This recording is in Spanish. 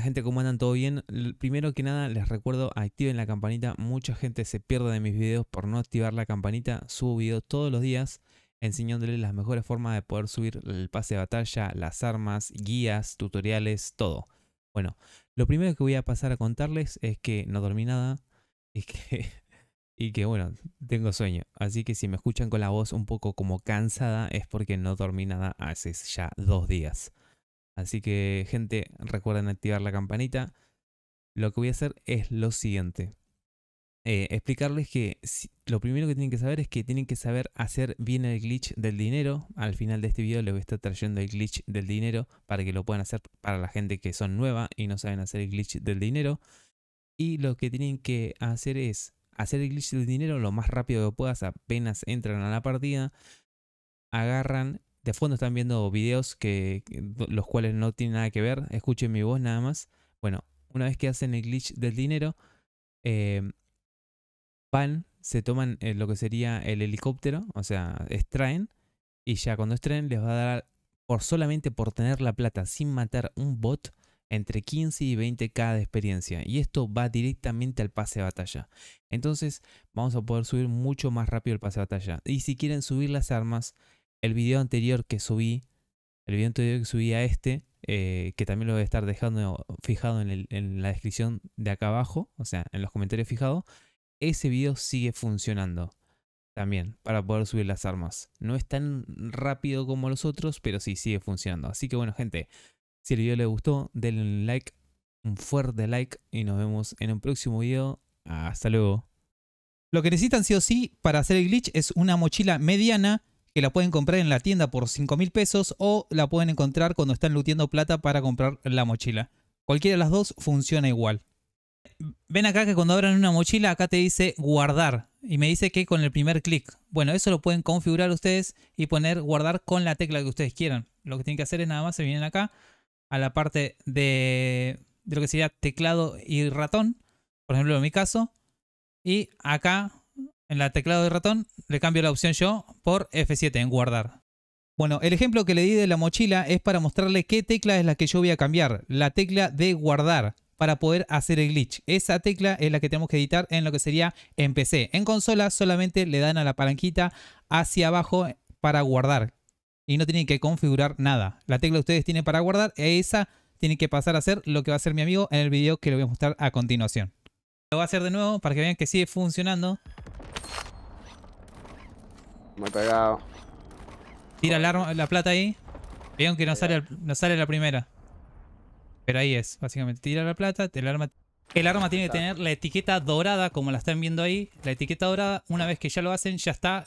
gente, ¿cómo andan? ¿Todo bien? Primero que nada, les recuerdo, activen la campanita. Mucha gente se pierde de mis videos por no activar la campanita. Subo videos todos los días enseñándoles las mejores formas de poder subir el pase de batalla, las armas, guías, tutoriales, todo. Bueno, lo primero que voy a pasar a contarles es que no dormí nada y que, y que bueno, tengo sueño. Así que si me escuchan con la voz un poco como cansada es porque no dormí nada hace ya dos días. Así que, gente, recuerden activar la campanita. Lo que voy a hacer es lo siguiente. Eh, explicarles que lo primero que tienen que saber es que tienen que saber hacer bien el glitch del dinero. Al final de este video les voy a estar trayendo el glitch del dinero para que lo puedan hacer para la gente que son nueva y no saben hacer el glitch del dinero. Y lo que tienen que hacer es hacer el glitch del dinero lo más rápido que puedas apenas entran a la partida. Agarran de fondo están viendo videos que, los cuales no tienen nada que ver. Escuchen mi voz nada más. Bueno, una vez que hacen el glitch del dinero, eh, van, se toman eh, lo que sería el helicóptero, o sea, extraen. Y ya cuando extraen les va a dar, por solamente por tener la plata sin matar un bot, entre 15 y 20k de experiencia. Y esto va directamente al pase de batalla. Entonces vamos a poder subir mucho más rápido el pase de batalla. Y si quieren subir las armas, el video anterior que subí, el video anterior que subí a este, eh, que también lo voy a estar dejando fijado en, en la descripción de acá abajo, o sea, en los comentarios fijados, ese video sigue funcionando también para poder subir las armas. No es tan rápido como los otros, pero sí sigue funcionando. Así que bueno, gente, si el video les gustó, denle un like, un fuerte like y nos vemos en un próximo video. Hasta luego. Lo que necesitan sí o sí para hacer el glitch es una mochila mediana que la pueden comprar en la tienda por 5 mil pesos o la pueden encontrar cuando están lutiendo plata para comprar la mochila. Cualquiera de las dos funciona igual. Ven acá que cuando abran una mochila, acá te dice guardar y me dice que con el primer clic. Bueno, eso lo pueden configurar ustedes y poner guardar con la tecla que ustedes quieran. Lo que tienen que hacer es nada más se vienen acá a la parte de, de lo que sería teclado y ratón, por ejemplo en mi caso, y acá en la teclado de ratón, le cambio la opción yo por F7 en guardar. Bueno, el ejemplo que le di de la mochila es para mostrarle qué tecla es la que yo voy a cambiar, la tecla de guardar para poder hacer el glitch. Esa tecla es la que tenemos que editar en lo que sería en PC. En consola solamente le dan a la palanquita hacia abajo para guardar y no tienen que configurar nada. La tecla que ustedes tienen para guardar, esa tiene que pasar a ser lo que va a hacer mi amigo en el video que le voy a mostrar a continuación. Lo voy a hacer de nuevo para que vean que sigue funcionando. Me he pegado. Tira la plata ahí. Vean que no sale, no sale la primera. Pero ahí es, básicamente. Tira la plata, el arma... El arma tiene que tener la etiqueta dorada, como la están viendo ahí. La etiqueta dorada, una vez que ya lo hacen, ya está